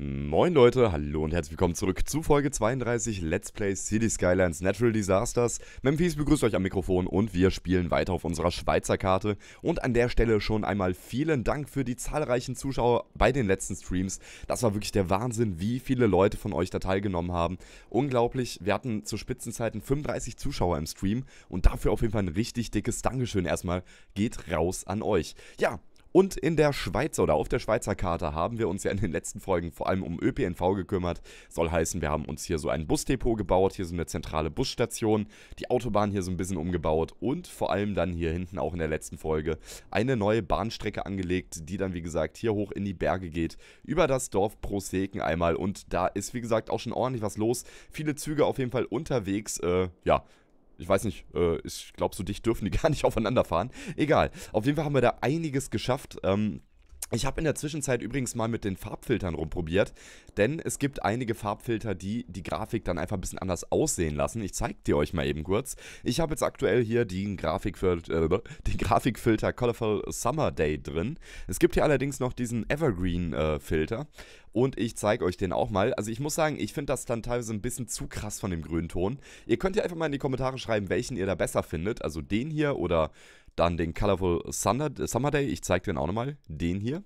Moin Leute, hallo und herzlich willkommen zurück zu Folge 32 Let's Play City Skylines Natural Disasters. Memphis begrüßt euch am Mikrofon und wir spielen weiter auf unserer Schweizer Karte. Und an der Stelle schon einmal vielen Dank für die zahlreichen Zuschauer bei den letzten Streams. Das war wirklich der Wahnsinn, wie viele Leute von euch da teilgenommen haben. Unglaublich, wir hatten zu Spitzenzeiten 35 Zuschauer im Stream und dafür auf jeden Fall ein richtig dickes Dankeschön erstmal. Geht raus an euch. Ja, und in der Schweiz oder auf der Schweizer Karte haben wir uns ja in den letzten Folgen vor allem um ÖPNV gekümmert. Soll heißen, wir haben uns hier so ein Busdepot gebaut, hier so eine zentrale Busstation, die Autobahn hier so ein bisschen umgebaut und vor allem dann hier hinten auch in der letzten Folge eine neue Bahnstrecke angelegt, die dann wie gesagt hier hoch in die Berge geht, über das Dorf Proseken einmal und da ist wie gesagt auch schon ordentlich was los. Viele Züge auf jeden Fall unterwegs, äh, ja, ich weiß nicht, äh, ich glaube, so dicht dürfen die gar nicht aufeinander fahren. Egal. Auf jeden Fall haben wir da einiges geschafft. Ähm, ich habe in der Zwischenzeit übrigens mal mit den Farbfiltern rumprobiert, denn es gibt einige Farbfilter, die die Grafik dann einfach ein bisschen anders aussehen lassen. Ich zeige dir euch mal eben kurz. Ich habe jetzt aktuell hier den, Grafikfilter, äh, den Grafikfilter Colorful Summer Day drin. Es gibt hier allerdings noch diesen Evergreen-Filter äh, und ich zeige euch den auch mal. Also ich muss sagen, ich finde das dann teilweise ein bisschen zu krass von dem grünen Ton. Ihr könnt ja einfach mal in die Kommentare schreiben, welchen ihr da besser findet, also den hier oder dann den Colorful Thunder, Summer Day, ich zeige den auch nochmal, den hier.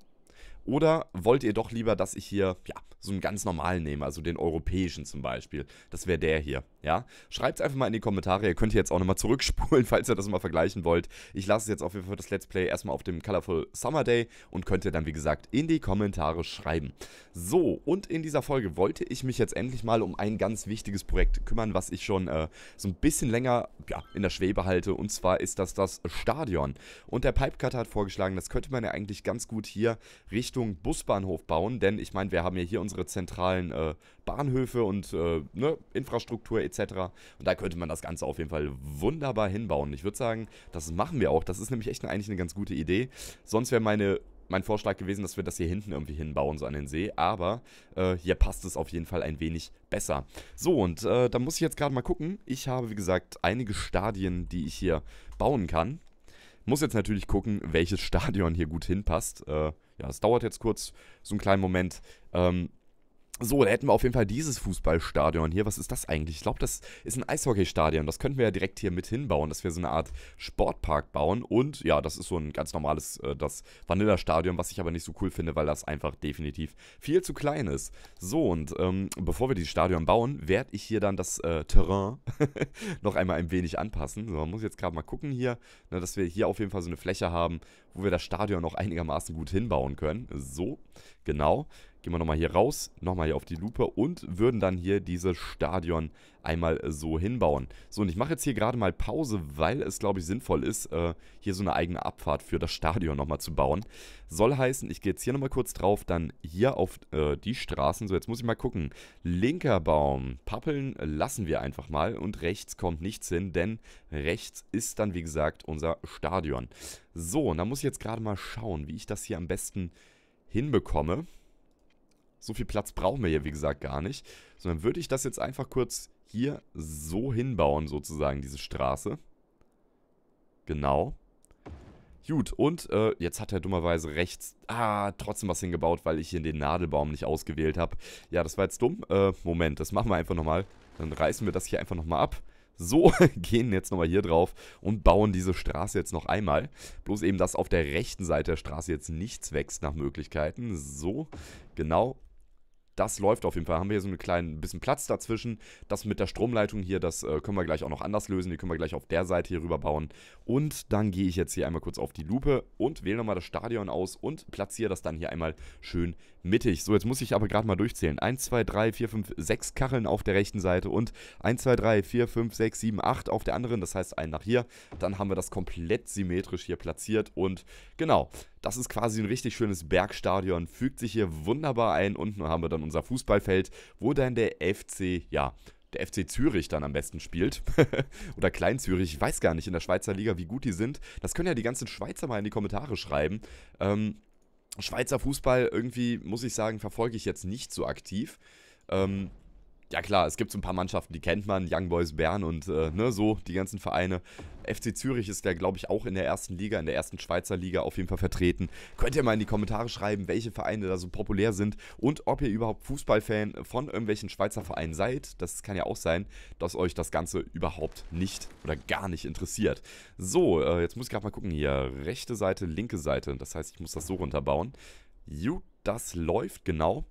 Oder wollt ihr doch lieber, dass ich hier ja, so einen ganz normalen nehme, also den europäischen zum Beispiel. Das wäre der hier. Ja? Schreibt es einfach mal in die Kommentare. Ihr könnt jetzt auch nochmal zurückspulen, falls ihr das mal vergleichen wollt. Ich lasse jetzt auf jeden Fall das Let's Play erstmal auf dem Colorful Summer Day und könnt ihr dann, wie gesagt, in die Kommentare schreiben. So, und in dieser Folge wollte ich mich jetzt endlich mal um ein ganz wichtiges Projekt kümmern, was ich schon äh, so ein bisschen länger ja, in der Schwebe halte. Und zwar ist das das Stadion. Und der Pipecutter hat vorgeschlagen, das könnte man ja eigentlich ganz gut hier Richtung Busbahnhof bauen. Denn ich meine, wir haben ja hier unsere zentralen äh, Bahnhöfe und äh, ne, Infrastruktur etc etc. Und da könnte man das Ganze auf jeden Fall wunderbar hinbauen. Ich würde sagen, das machen wir auch. Das ist nämlich echt eigentlich eine ganz gute Idee. Sonst wäre meine mein Vorschlag gewesen, dass wir das hier hinten irgendwie hinbauen, so an den See. Aber äh, hier passt es auf jeden Fall ein wenig besser. So, und äh, da muss ich jetzt gerade mal gucken. Ich habe, wie gesagt, einige Stadien, die ich hier bauen kann. Muss jetzt natürlich gucken, welches Stadion hier gut hinpasst. Äh, ja, es dauert jetzt kurz so einen kleinen Moment. Ähm, so, da hätten wir auf jeden Fall dieses Fußballstadion hier. Was ist das eigentlich? Ich glaube, das ist ein Eishockeystadion. Das könnten wir ja direkt hier mit hinbauen, dass wir so eine Art Sportpark bauen. Und ja, das ist so ein ganz normales, äh, das Vanilla-Stadion, was ich aber nicht so cool finde, weil das einfach definitiv viel zu klein ist. So, und ähm, bevor wir dieses Stadion bauen, werde ich hier dann das äh, Terrain noch einmal ein wenig anpassen. So, man muss jetzt gerade mal gucken hier, ne, dass wir hier auf jeden Fall so eine Fläche haben, wo wir das Stadion noch einigermaßen gut hinbauen können. So, genau. Gehen wir nochmal hier raus, nochmal hier auf die Lupe und würden dann hier dieses Stadion einmal so hinbauen. So, und ich mache jetzt hier gerade mal Pause, weil es, glaube ich, sinnvoll ist, äh, hier so eine eigene Abfahrt für das Stadion nochmal zu bauen. Soll heißen, ich gehe jetzt hier nochmal kurz drauf, dann hier auf äh, die Straßen. So, jetzt muss ich mal gucken. Linker Baum, Pappeln lassen wir einfach mal und rechts kommt nichts hin, denn rechts ist dann, wie gesagt, unser Stadion. So, und da muss ich jetzt gerade mal schauen, wie ich das hier am besten hinbekomme. So viel Platz brauchen wir hier, wie gesagt, gar nicht. Sondern würde ich das jetzt einfach kurz hier so hinbauen, sozusagen, diese Straße. Genau. Gut, und äh, jetzt hat er dummerweise rechts, ah, trotzdem was hingebaut, weil ich hier den Nadelbaum nicht ausgewählt habe. Ja, das war jetzt dumm. Äh, Moment, das machen wir einfach nochmal. Dann reißen wir das hier einfach nochmal ab. So, gehen jetzt nochmal hier drauf und bauen diese Straße jetzt noch einmal. Bloß eben, dass auf der rechten Seite der Straße jetzt nichts wächst nach Möglichkeiten. So, genau. Das läuft auf jeden Fall. Haben wir hier so einen kleinen bisschen Platz dazwischen. Das mit der Stromleitung hier, das äh, können wir gleich auch noch anders lösen. Die können wir gleich auf der Seite hier rüber bauen. Und dann gehe ich jetzt hier einmal kurz auf die Lupe und wähle nochmal das Stadion aus und platziere das dann hier einmal schön mittig. So, jetzt muss ich aber gerade mal durchzählen. 1, 2, 3, 4, 5, 6 Kacheln auf der rechten Seite und 1, 2, 3, 4, 5, 6, 7, 8 auf der anderen. Das heißt, einen nach hier. Dann haben wir das komplett symmetrisch hier platziert und genau. Das ist quasi ein richtig schönes Bergstadion, fügt sich hier wunderbar ein. Unten haben wir dann unser Fußballfeld, wo dann der FC, ja, der FC Zürich dann am besten spielt. Oder Klein Zürich, ich weiß gar nicht in der Schweizer Liga, wie gut die sind. Das können ja die ganzen Schweizer mal in die Kommentare schreiben. Ähm, Schweizer Fußball irgendwie, muss ich sagen, verfolge ich jetzt nicht so aktiv. Ähm, ja klar, es gibt so ein paar Mannschaften, die kennt man, Young Boys Bern und äh, ne, so, die ganzen Vereine. FC Zürich ist ja, glaube ich, auch in der ersten Liga, in der ersten Schweizer Liga auf jeden Fall vertreten. Könnt ihr mal in die Kommentare schreiben, welche Vereine da so populär sind und ob ihr überhaupt Fußballfan von irgendwelchen Schweizer Vereinen seid. Das kann ja auch sein, dass euch das Ganze überhaupt nicht oder gar nicht interessiert. So, äh, jetzt muss ich gerade mal gucken hier. Rechte Seite, linke Seite. Das heißt, ich muss das so runterbauen. Jut, das läuft genau.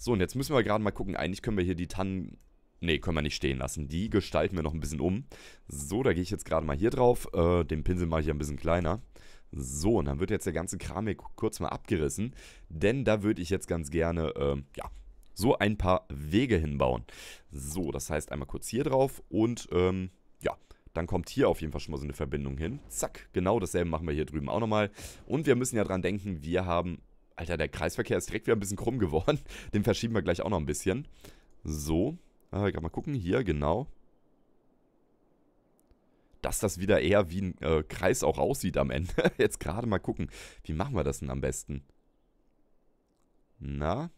So, und jetzt müssen wir gerade mal gucken. Eigentlich können wir hier die Tannen... Ne, können wir nicht stehen lassen. Die gestalten wir noch ein bisschen um. So, da gehe ich jetzt gerade mal hier drauf. Äh, den Pinsel mache ich ein bisschen kleiner. So, und dann wird jetzt der ganze Kram hier kurz mal abgerissen. Denn da würde ich jetzt ganz gerne, äh, ja, so ein paar Wege hinbauen. So, das heißt einmal kurz hier drauf und, ähm, ja, dann kommt hier auf jeden Fall schon mal so eine Verbindung hin. Zack, genau dasselbe machen wir hier drüben auch nochmal. Und wir müssen ja dran denken, wir haben Alter, der Kreisverkehr ist direkt wieder ein bisschen krumm geworden. Den verschieben wir gleich auch noch ein bisschen. So. Äh, mal gucken. Hier, genau. Dass das wieder eher wie ein äh, Kreis auch aussieht am Ende. Jetzt gerade mal gucken. Wie machen wir das denn am besten? Na?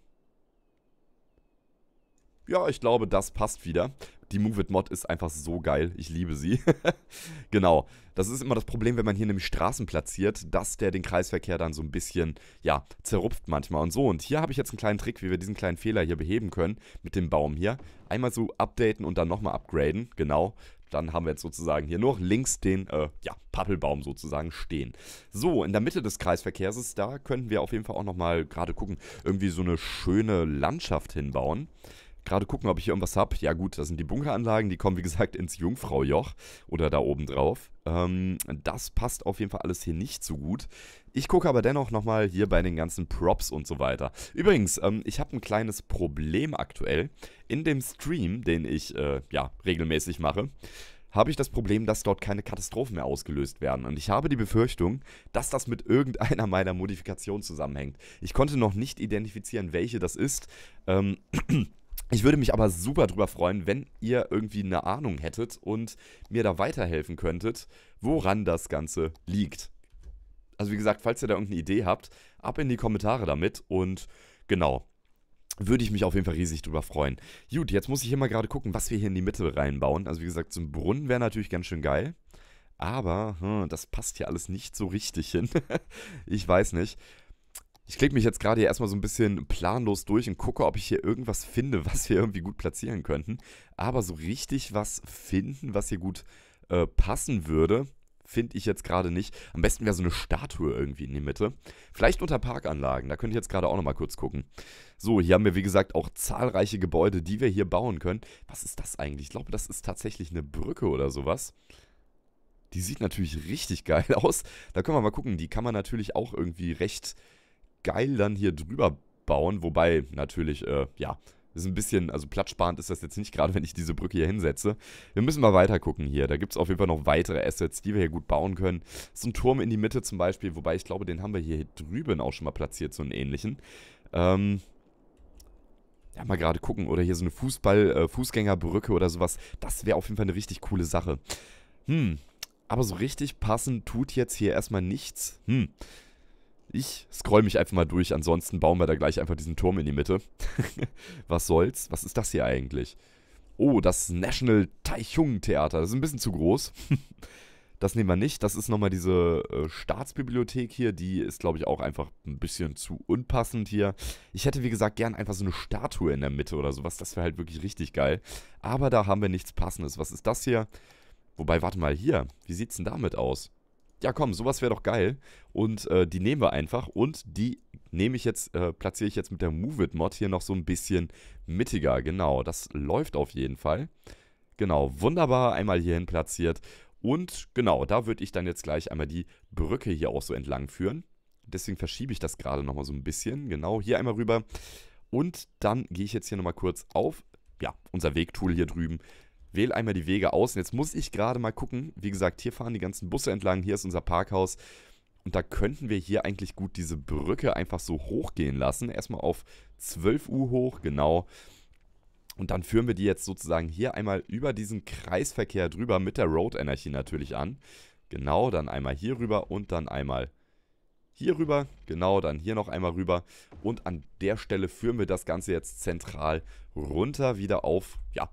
Ja, ich glaube, das passt wieder. Die Move It Mod ist einfach so geil. Ich liebe sie. genau. Das ist immer das Problem, wenn man hier nämlich Straßen platziert, dass der den Kreisverkehr dann so ein bisschen, ja, zerrupft manchmal und so. Und hier habe ich jetzt einen kleinen Trick, wie wir diesen kleinen Fehler hier beheben können mit dem Baum hier. Einmal so updaten und dann nochmal upgraden. Genau dann haben wir jetzt sozusagen hier noch links den äh, ja, Pappelbaum sozusagen stehen. So, in der Mitte des Kreisverkehrs, da könnten wir auf jeden Fall auch nochmal gerade gucken, irgendwie so eine schöne Landschaft hinbauen. Gerade gucken, ob ich hier irgendwas habe. Ja gut, das sind die Bunkeranlagen, die kommen wie gesagt ins Jungfraujoch oder da oben drauf. Ähm, das passt auf jeden Fall alles hier nicht so gut. Ich gucke aber dennoch nochmal hier bei den ganzen Props und so weiter. Übrigens, ähm, ich habe ein kleines Problem aktuell. In dem Stream, den ich äh, ja regelmäßig mache, habe ich das Problem, dass dort keine Katastrophen mehr ausgelöst werden. Und ich habe die Befürchtung, dass das mit irgendeiner meiner Modifikationen zusammenhängt. Ich konnte noch nicht identifizieren, welche das ist. Ähm Ich würde mich aber super drüber freuen, wenn ihr irgendwie eine Ahnung hättet und mir da weiterhelfen könntet, woran das Ganze liegt. Also wie gesagt, falls ihr da irgendeine Idee habt, ab in die Kommentare damit und genau, würde ich mich auf jeden Fall riesig drüber freuen. Gut, jetzt muss ich hier mal gerade gucken, was wir hier in die Mitte reinbauen. Also wie gesagt, zum Brunnen wäre natürlich ganz schön geil. Aber hm, das passt hier alles nicht so richtig hin. ich weiß nicht. Ich klicke mich jetzt gerade hier erstmal so ein bisschen planlos durch und gucke, ob ich hier irgendwas finde, was wir irgendwie gut platzieren könnten. Aber so richtig was finden, was hier gut äh, passen würde, finde ich jetzt gerade nicht. Am besten wäre so eine Statue irgendwie in die Mitte. Vielleicht unter Parkanlagen, da könnte ich jetzt gerade auch nochmal kurz gucken. So, hier haben wir wie gesagt auch zahlreiche Gebäude, die wir hier bauen können. Was ist das eigentlich? Ich glaube, das ist tatsächlich eine Brücke oder sowas. Die sieht natürlich richtig geil aus. Da können wir mal gucken. Die kann man natürlich auch irgendwie recht geil dann hier drüber bauen. Wobei natürlich, äh, ja, ist ein bisschen, also platzsparend ist das jetzt nicht gerade, wenn ich diese Brücke hier hinsetze. Wir müssen mal weiter gucken hier. Da gibt es auf jeden Fall noch weitere Assets, die wir hier gut bauen können. So ein Turm in die Mitte zum Beispiel, wobei ich glaube, den haben wir hier drüben auch schon mal platziert, so einen ähnlichen. Ähm, ja, mal gerade gucken. Oder hier so eine Fußball, äh, Fußgängerbrücke oder sowas. Das wäre auf jeden Fall eine richtig coole Sache. Hm, aber so richtig passend tut jetzt hier erstmal nichts. Hm, ich scroll mich einfach mal durch, ansonsten bauen wir da gleich einfach diesen Turm in die Mitte. was soll's? Was ist das hier eigentlich? Oh, das National Taichung Theater. Das ist ein bisschen zu groß. das nehmen wir nicht. Das ist nochmal diese äh, Staatsbibliothek hier. Die ist, glaube ich, auch einfach ein bisschen zu unpassend hier. Ich hätte, wie gesagt, gern einfach so eine Statue in der Mitte oder sowas. Das wäre halt wirklich richtig geil. Aber da haben wir nichts Passendes. Was ist das hier? Wobei, warte mal, hier. Wie sieht's denn damit aus? ja komm, sowas wäre doch geil. Und äh, die nehmen wir einfach und die nehme ich jetzt, äh, platziere ich jetzt mit der Move It Mod hier noch so ein bisschen mittiger. Genau, das läuft auf jeden Fall. Genau, wunderbar einmal hierhin platziert. Und genau, da würde ich dann jetzt gleich einmal die Brücke hier auch so entlang führen. Deswegen verschiebe ich das gerade nochmal so ein bisschen. Genau, hier einmal rüber. Und dann gehe ich jetzt hier nochmal kurz auf ja, unser Wegtool hier drüben wähle einmal die Wege aus. Und jetzt muss ich gerade mal gucken. Wie gesagt, hier fahren die ganzen Busse entlang. Hier ist unser Parkhaus. Und da könnten wir hier eigentlich gut diese Brücke einfach so hochgehen lassen. Erstmal auf 12 Uhr hoch, genau. Und dann führen wir die jetzt sozusagen hier einmal über diesen Kreisverkehr drüber mit der Road Energy natürlich an. Genau, dann einmal hier rüber und dann einmal hier rüber. Genau, dann hier noch einmal rüber. Und an der Stelle führen wir das Ganze jetzt zentral runter wieder auf, ja,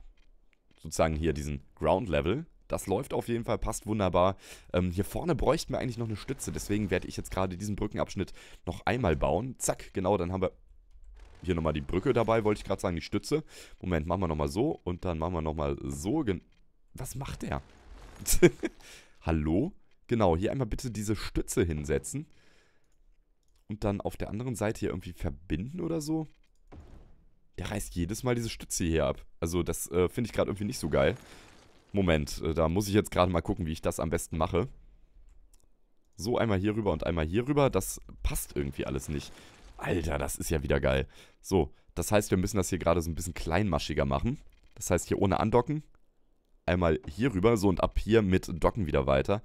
sozusagen hier diesen Ground Level. Das läuft auf jeden Fall, passt wunderbar. Ähm, hier vorne bräuchten wir eigentlich noch eine Stütze, deswegen werde ich jetzt gerade diesen Brückenabschnitt noch einmal bauen. Zack, genau, dann haben wir hier nochmal die Brücke dabei, wollte ich gerade sagen, die Stütze. Moment, machen wir nochmal so und dann machen wir nochmal so. Was macht der? Hallo? Genau, hier einmal bitte diese Stütze hinsetzen. Und dann auf der anderen Seite hier irgendwie verbinden oder so. Der reißt jedes Mal diese Stütze hier ab. Also das äh, finde ich gerade irgendwie nicht so geil. Moment, äh, da muss ich jetzt gerade mal gucken, wie ich das am besten mache. So einmal hier rüber und einmal hier rüber. Das passt irgendwie alles nicht. Alter, das ist ja wieder geil. So, das heißt, wir müssen das hier gerade so ein bisschen kleinmaschiger machen. Das heißt, hier ohne andocken. Einmal hier rüber, so und ab hier mit docken wieder weiter.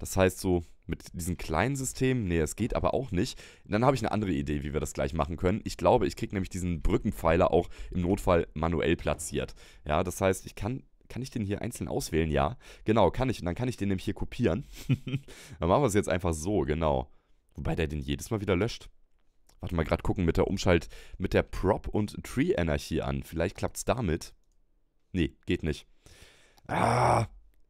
Das heißt so, mit diesen kleinen Systemen. Nee, es geht aber auch nicht. Dann habe ich eine andere Idee, wie wir das gleich machen können. Ich glaube, ich kriege nämlich diesen Brückenpfeiler auch im Notfall manuell platziert. Ja, das heißt, ich kann. Kann ich den hier einzeln auswählen? Ja, genau, kann ich. Und dann kann ich den nämlich hier kopieren. dann machen wir es jetzt einfach so, genau. Wobei der den jedes Mal wieder löscht. Warte mal, gerade gucken mit der Umschalt, mit der Prop- und tree Anarchy an. Vielleicht klappt es damit. Nee, geht nicht. Ah,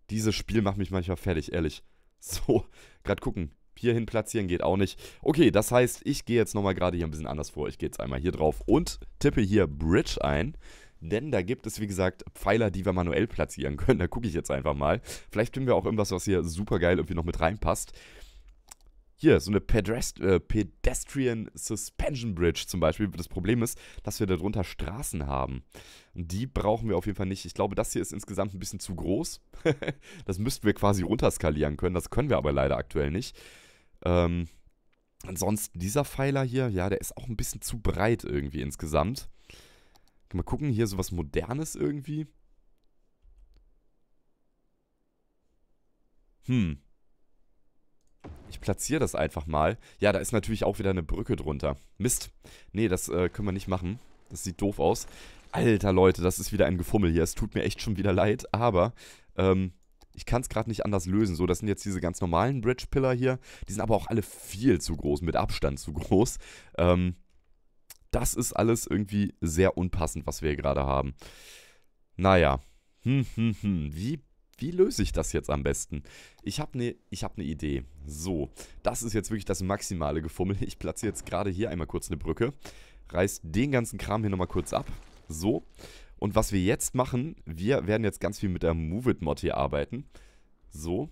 dieses Spiel macht mich manchmal fertig, ehrlich. So, gerade gucken. Hierhin platzieren geht auch nicht. Okay, das heißt, ich gehe jetzt nochmal gerade hier ein bisschen anders vor. Ich gehe jetzt einmal hier drauf und tippe hier Bridge ein. Denn da gibt es, wie gesagt, Pfeiler, die wir manuell platzieren können. Da gucke ich jetzt einfach mal. Vielleicht finden wir auch irgendwas, was hier super geil irgendwie noch mit reinpasst hier, so eine Pedrest, äh, Pedestrian Suspension Bridge zum Beispiel. Das Problem ist, dass wir darunter Straßen haben. Und die brauchen wir auf jeden Fall nicht. Ich glaube, das hier ist insgesamt ein bisschen zu groß. das müssten wir quasi runterskalieren können. Das können wir aber leider aktuell nicht. Ähm, ansonsten, dieser Pfeiler hier, ja, der ist auch ein bisschen zu breit irgendwie insgesamt. Mal gucken, hier sowas Modernes irgendwie. Hm, ich platziere das einfach mal. Ja, da ist natürlich auch wieder eine Brücke drunter. Mist. Nee, das äh, können wir nicht machen. Das sieht doof aus. Alter Leute, das ist wieder ein Gefummel hier. Es tut mir echt schon wieder leid, aber ähm, ich kann es gerade nicht anders lösen. So, das sind jetzt diese ganz normalen Bridge Pillar hier. Die sind aber auch alle viel zu groß, mit Abstand zu groß. Ähm, das ist alles irgendwie sehr unpassend, was wir hier gerade haben. Naja. Hm, hm, hm. Wie wie löse ich das jetzt am besten? Ich habe eine hab ne Idee. So, das ist jetzt wirklich das maximale Gefummel. Ich platziere jetzt gerade hier einmal kurz eine Brücke, reiß den ganzen Kram hier nochmal kurz ab. So, und was wir jetzt machen, wir werden jetzt ganz viel mit der Move It Mod hier arbeiten. So.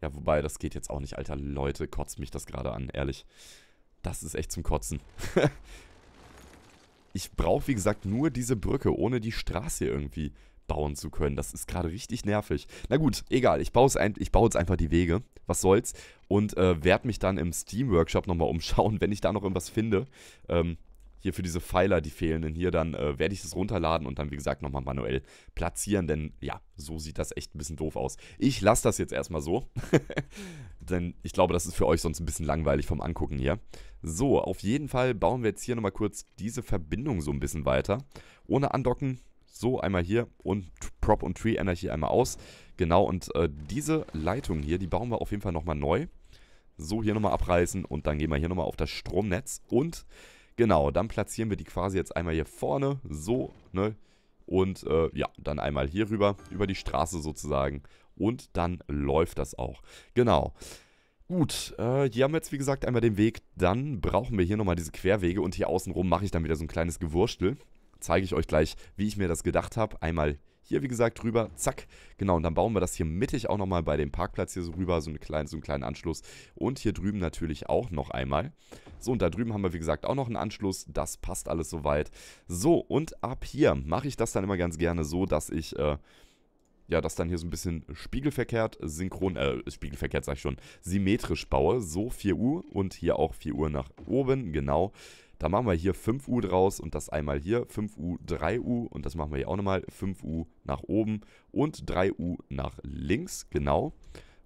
Ja, wobei, das geht jetzt auch nicht, alter Leute, kotzt mich das gerade an, ehrlich. Das ist echt zum Kotzen. ich brauche, wie gesagt, nur diese Brücke, ohne die Straße irgendwie bauen zu können. Das ist gerade richtig nervig. Na gut, egal. Ich baue, ein, ich baue jetzt einfach die Wege. Was soll's. Und äh, werde mich dann im Steam-Workshop nochmal umschauen, wenn ich da noch irgendwas finde. Ähm, hier für diese Pfeiler, die fehlenden hier, dann äh, werde ich das runterladen und dann, wie gesagt, nochmal manuell platzieren, denn ja, so sieht das echt ein bisschen doof aus. Ich lasse das jetzt erstmal so, denn ich glaube, das ist für euch sonst ein bisschen langweilig vom Angucken hier. So, auf jeden Fall bauen wir jetzt hier nochmal kurz diese Verbindung so ein bisschen weiter. Ohne Andocken so, einmal hier und Prop und Tree hier einmal aus. Genau, und äh, diese Leitung hier, die bauen wir auf jeden Fall nochmal neu. So, hier nochmal abreißen und dann gehen wir hier nochmal auf das Stromnetz. Und genau, dann platzieren wir die quasi jetzt einmal hier vorne. So, ne? Und äh, ja, dann einmal hier rüber, über die Straße sozusagen. Und dann läuft das auch. Genau. Gut, äh, hier haben wir jetzt wie gesagt einmal den Weg. Dann brauchen wir hier nochmal diese Querwege und hier außenrum mache ich dann wieder so ein kleines Gewurstel zeige ich euch gleich, wie ich mir das gedacht habe. Einmal hier, wie gesagt, drüber, zack. Genau, und dann bauen wir das hier mittig auch nochmal bei dem Parkplatz hier so rüber, so, eine kleine, so einen kleinen Anschluss. Und hier drüben natürlich auch noch einmal. So, und da drüben haben wir, wie gesagt, auch noch einen Anschluss. Das passt alles soweit. So, und ab hier mache ich das dann immer ganz gerne so, dass ich... Äh, ja, das dann hier so ein bisschen spiegelverkehrt, synchron, äh, spiegelverkehrt sag ich schon, symmetrisch baue. So 4 Uhr und hier auch 4 Uhr nach oben, genau. Da machen wir hier 5U draus und das einmal hier, 5U, 3U und das machen wir hier auch nochmal, 5U nach oben und 3U nach links, genau.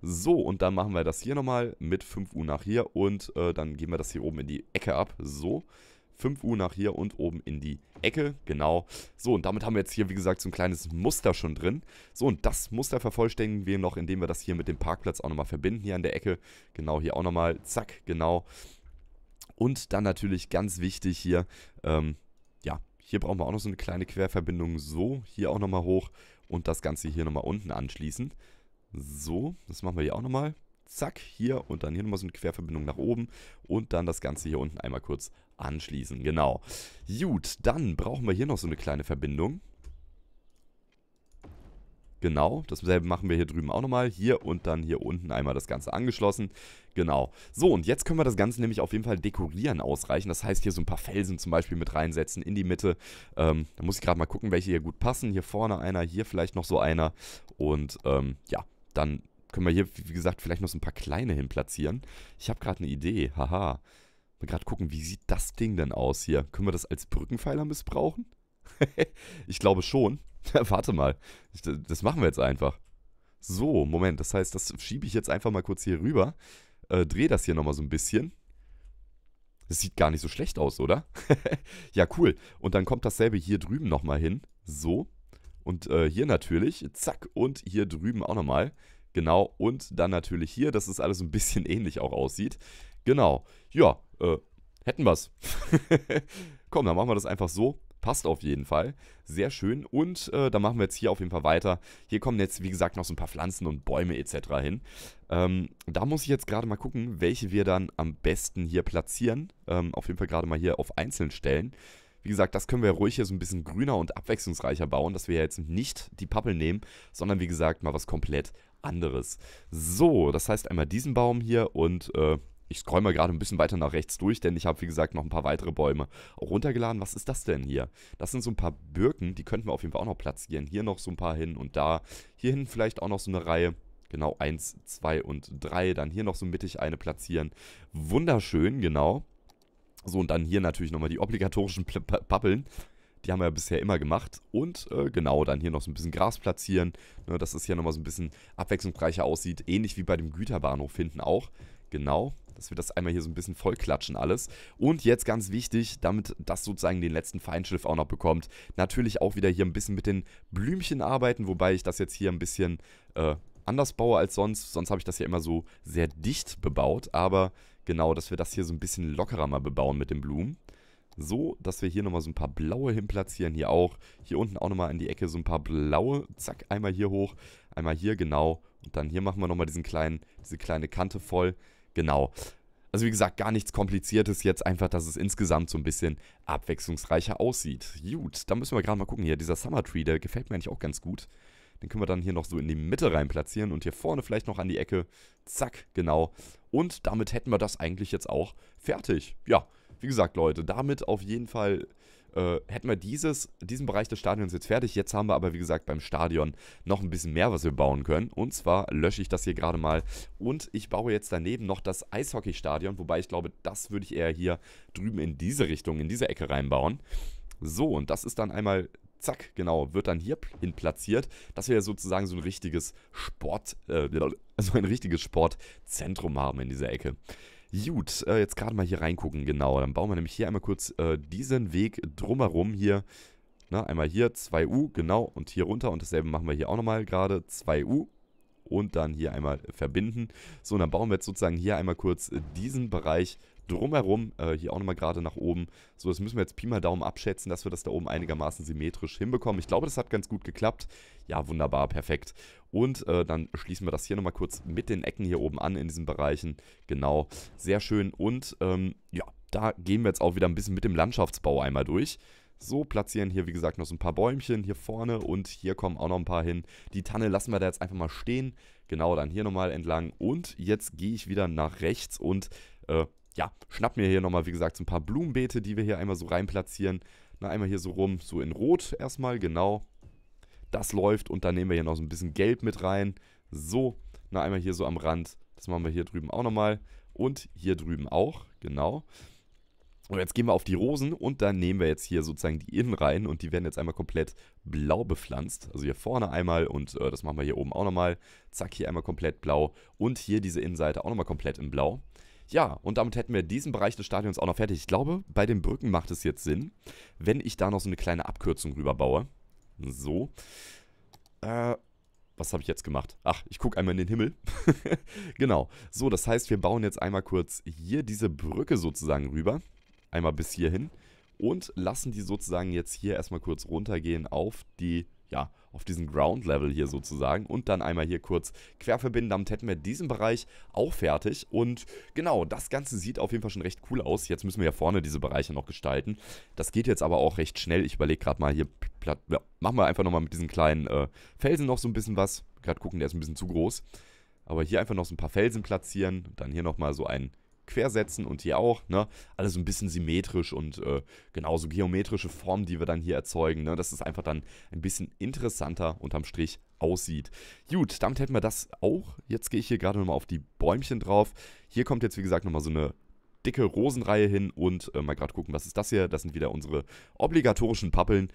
So, und dann machen wir das hier nochmal mit 5U nach hier und äh, dann geben wir das hier oben in die Ecke ab, so. 5U nach hier und oben in die Ecke, genau. So, und damit haben wir jetzt hier, wie gesagt, so ein kleines Muster schon drin. So, und das Muster vervollständigen wir noch, indem wir das hier mit dem Parkplatz auch nochmal verbinden, hier an der Ecke. Genau, hier auch nochmal, zack, genau. Und dann natürlich ganz wichtig hier, ähm, ja, hier brauchen wir auch noch so eine kleine Querverbindung so, hier auch nochmal hoch und das Ganze hier nochmal unten anschließen. So, das machen wir hier auch nochmal. Zack, hier und dann hier nochmal so eine Querverbindung nach oben und dann das Ganze hier unten einmal kurz anschließen, genau. Gut, dann brauchen wir hier noch so eine kleine Verbindung. Genau, dasselbe machen wir hier drüben auch nochmal. Hier und dann hier unten einmal das Ganze angeschlossen. Genau. So, und jetzt können wir das Ganze nämlich auf jeden Fall dekorieren ausreichen. Das heißt, hier so ein paar Felsen zum Beispiel mit reinsetzen in die Mitte. Ähm, da muss ich gerade mal gucken, welche hier gut passen. Hier vorne einer, hier vielleicht noch so einer. Und ähm, ja, dann können wir hier, wie gesagt, vielleicht noch so ein paar kleine hin platzieren. Ich habe gerade eine Idee. Haha. Mal gerade gucken, wie sieht das Ding denn aus hier? Können wir das als Brückenpfeiler missbrauchen? ich glaube schon. Ja, warte mal. Ich, das machen wir jetzt einfach. So, Moment. Das heißt, das schiebe ich jetzt einfach mal kurz hier rüber. Äh, drehe das hier nochmal so ein bisschen. Das sieht gar nicht so schlecht aus, oder? ja, cool. Und dann kommt dasselbe hier drüben nochmal hin. So. Und äh, hier natürlich. Zack. Und hier drüben auch nochmal. Genau. Und dann natürlich hier, dass es das alles ein bisschen ähnlich auch aussieht. Genau. Ja, äh, hätten es. Komm, dann machen wir das einfach so. Passt auf jeden Fall. Sehr schön. Und äh, da machen wir jetzt hier auf jeden Fall weiter. Hier kommen jetzt, wie gesagt, noch so ein paar Pflanzen und Bäume etc. hin. Ähm, da muss ich jetzt gerade mal gucken, welche wir dann am besten hier platzieren. Ähm, auf jeden Fall gerade mal hier auf einzelnen Stellen. Wie gesagt, das können wir ruhig hier so ein bisschen grüner und abwechslungsreicher bauen, dass wir jetzt nicht die Pappel nehmen, sondern wie gesagt mal was komplett anderes. So, das heißt einmal diesen Baum hier und äh, ich scroll mal gerade ein bisschen weiter nach rechts durch, denn ich habe, wie gesagt, noch ein paar weitere Bäume auch runtergeladen. Was ist das denn hier? Das sind so ein paar Birken, die könnten wir auf jeden Fall auch noch platzieren. Hier noch so ein paar hin und da. Hier Hierhin vielleicht auch noch so eine Reihe genau eins, zwei und drei. Dann hier noch so mittig eine platzieren. Wunderschön, genau. So, und dann hier natürlich nochmal die obligatorischen Pappeln. Die haben wir ja bisher immer gemacht. Und äh, genau, dann hier noch so ein bisschen Gras platzieren, ne, dass es hier nochmal so ein bisschen abwechslungsreicher aussieht. Ähnlich wie bei dem Güterbahnhof hinten auch. Genau, dass wir das einmal hier so ein bisschen vollklatschen alles. Und jetzt ganz wichtig, damit das sozusagen den letzten Feinschliff auch noch bekommt, natürlich auch wieder hier ein bisschen mit den Blümchen arbeiten, wobei ich das jetzt hier ein bisschen äh, anders baue als sonst. Sonst habe ich das ja immer so sehr dicht bebaut, aber genau, dass wir das hier so ein bisschen lockerer mal bebauen mit den Blumen. So, dass wir hier nochmal so ein paar blaue hinplatzieren, hier auch. Hier unten auch nochmal in die Ecke so ein paar blaue. Zack, einmal hier hoch, einmal hier genau. Und dann hier machen wir nochmal diesen kleinen, diese kleine Kante voll. Genau. Also wie gesagt, gar nichts kompliziertes jetzt, einfach, dass es insgesamt so ein bisschen abwechslungsreicher aussieht. Gut, dann müssen wir gerade mal gucken hier. Dieser Summer Tree, der gefällt mir eigentlich auch ganz gut. Den können wir dann hier noch so in die Mitte rein platzieren und hier vorne vielleicht noch an die Ecke. Zack, genau. Und damit hätten wir das eigentlich jetzt auch fertig. Ja, wie gesagt, Leute, damit auf jeden Fall äh, hätten wir dieses, diesen Bereich des Stadions jetzt fertig. Jetzt haben wir aber, wie gesagt, beim Stadion noch ein bisschen mehr, was wir bauen können. Und zwar lösche ich das hier gerade mal. Und ich baue jetzt daneben noch das Eishockeystadion, wobei ich glaube, das würde ich eher hier drüben in diese Richtung, in diese Ecke reinbauen. So, und das ist dann einmal zack, genau, wird dann hier hin platziert. Das wir sozusagen so ein richtiges Sport, äh, so ein richtiges Sportzentrum haben in dieser Ecke. Gut, äh, jetzt gerade mal hier reingucken, genau. Dann bauen wir nämlich hier einmal kurz äh, diesen Weg drumherum hier. Na, einmal hier 2U, genau, und hier runter. Und dasselbe machen wir hier auch nochmal gerade 2U und dann hier einmal verbinden. So, und dann bauen wir jetzt sozusagen hier einmal kurz äh, diesen Bereich drumherum äh, hier auch nochmal gerade nach oben. So, das müssen wir jetzt Pi mal Daumen abschätzen, dass wir das da oben einigermaßen symmetrisch hinbekommen. Ich glaube, das hat ganz gut geklappt. Ja, wunderbar, perfekt. Und äh, dann schließen wir das hier nochmal kurz mit den Ecken hier oben an in diesen Bereichen. Genau, sehr schön. Und ähm, ja, da gehen wir jetzt auch wieder ein bisschen mit dem Landschaftsbau einmal durch. So, platzieren hier, wie gesagt, noch so ein paar Bäumchen hier vorne und hier kommen auch noch ein paar hin. Die Tanne lassen wir da jetzt einfach mal stehen. Genau, dann hier nochmal entlang. Und jetzt gehe ich wieder nach rechts und äh, ja, schnapp mir hier nochmal, wie gesagt, so ein paar Blumenbeete, die wir hier einmal so reinplatzieren. Na, einmal hier so rum, so in Rot erstmal, genau. Das läuft und dann nehmen wir hier noch so ein bisschen Gelb mit rein. So, na, einmal hier so am Rand. Das machen wir hier drüben auch nochmal. Und hier drüben auch, genau. Und jetzt gehen wir auf die Rosen und dann nehmen wir jetzt hier sozusagen die innen rein und die werden jetzt einmal komplett blau bepflanzt. Also hier vorne einmal und äh, das machen wir hier oben auch nochmal. Zack, hier einmal komplett blau und hier diese Innenseite auch nochmal komplett in blau. Ja, und damit hätten wir diesen Bereich des Stadions auch noch fertig. Ich glaube, bei den Brücken macht es jetzt Sinn, wenn ich da noch so eine kleine Abkürzung rüberbaue. So. Äh, was habe ich jetzt gemacht? Ach, ich gucke einmal in den Himmel. genau. So, das heißt, wir bauen jetzt einmal kurz hier diese Brücke sozusagen rüber. Einmal bis hierhin. Und lassen die sozusagen jetzt hier erstmal kurz runtergehen auf die, ja, auf diesem Ground-Level hier sozusagen und dann einmal hier kurz quer verbinden. Damit hätten wir diesen Bereich auch fertig und genau, das Ganze sieht auf jeden Fall schon recht cool aus. Jetzt müssen wir ja vorne diese Bereiche noch gestalten. Das geht jetzt aber auch recht schnell. Ich überlege gerade mal hier, ja, machen wir einfach nochmal mit diesen kleinen äh, Felsen noch so ein bisschen was. Gerade gucken, der ist ein bisschen zu groß. Aber hier einfach noch so ein paar Felsen platzieren, dann hier nochmal so einen quersetzen und hier auch. Ne? Alles ein bisschen symmetrisch und äh, genauso geometrische Formen, die wir dann hier erzeugen, ne? dass es einfach dann ein bisschen interessanter unterm Strich aussieht. Gut, damit hätten wir das auch. Jetzt gehe ich hier gerade nochmal auf die Bäumchen drauf. Hier kommt jetzt, wie gesagt, nochmal so eine dicke Rosenreihe hin und äh, mal gerade gucken, was ist das hier? Das sind wieder unsere obligatorischen Pappeln.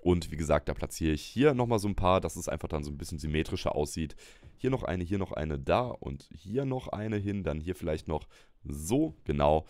Und wie gesagt, da platziere ich hier nochmal so ein paar, dass es einfach dann so ein bisschen symmetrischer aussieht. Hier noch eine, hier noch eine, da und hier noch eine hin. Dann hier vielleicht noch so genau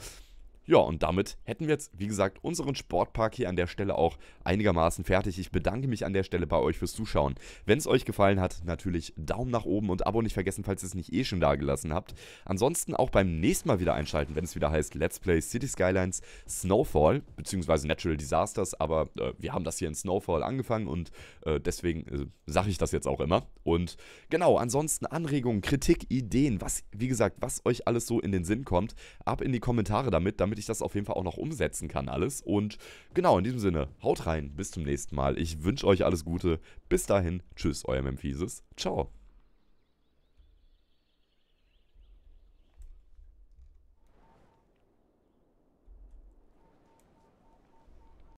ja, und damit hätten wir jetzt, wie gesagt, unseren Sportpark hier an der Stelle auch einigermaßen fertig. Ich bedanke mich an der Stelle bei euch fürs Zuschauen. Wenn es euch gefallen hat, natürlich Daumen nach oben und Abo nicht vergessen, falls ihr es nicht eh schon dagelassen habt. Ansonsten auch beim nächsten Mal wieder einschalten, wenn es wieder heißt Let's Play City Skylines Snowfall, beziehungsweise Natural Disasters, aber äh, wir haben das hier in Snowfall angefangen und äh, deswegen äh, sage ich das jetzt auch immer. Und genau, ansonsten Anregungen, Kritik, Ideen, was, wie gesagt, was euch alles so in den Sinn kommt, ab in die Kommentare damit, damit damit ich das auf jeden Fall auch noch umsetzen kann alles. Und genau, in diesem Sinne, haut rein, bis zum nächsten Mal. Ich wünsche euch alles Gute. Bis dahin, tschüss, euer Memphises. Ciao.